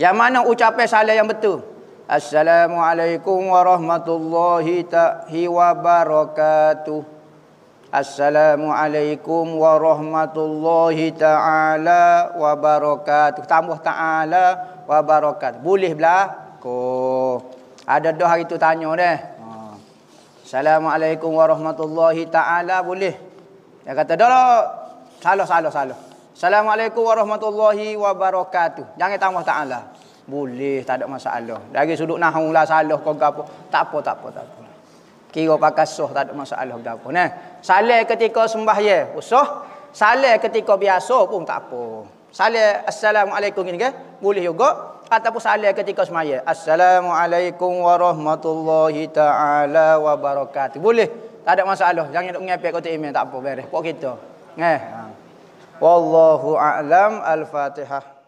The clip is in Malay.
Yang mana ucapan salam yang betul? Assalamualaikum warahmatullahi ta'hi wabarakatuh. Assalamualaikum warahmatullahi ta'ala wabarakatuh. Tambah ta'ala wabarakatuh. Boleh berlaku. Ada dua hari tu tanya dah. Ha. Assalamualaikum warahmatullahi ta'ala boleh. Dia kata dah Salah, salah, salah. Assalamualaikum warahmatullahi wabarakatuh. Jangan tambah ta'ala. Boleh, tak ada masalah. Lagi sudut nahu lah, salah kau apa. Tak apa, tak apa, tak apa. Kira pakai soh, tak ada masalah ke apa. Nah. Salih ketika sembahye, usah. Salih ketika biasa pun tak apa. Salih assalamualaikum ini ke? Boleh juga. Ataupun salih ketika semaya. Assalamualaikum warahmatullahi ta'ala wabarakatuh. Boleh. Tak ada masalah. Jangan nak Kau kata imam. Tak apa. Beres. Pok kita. Nah. Ha. Wallahu a'lam al-Fatihah.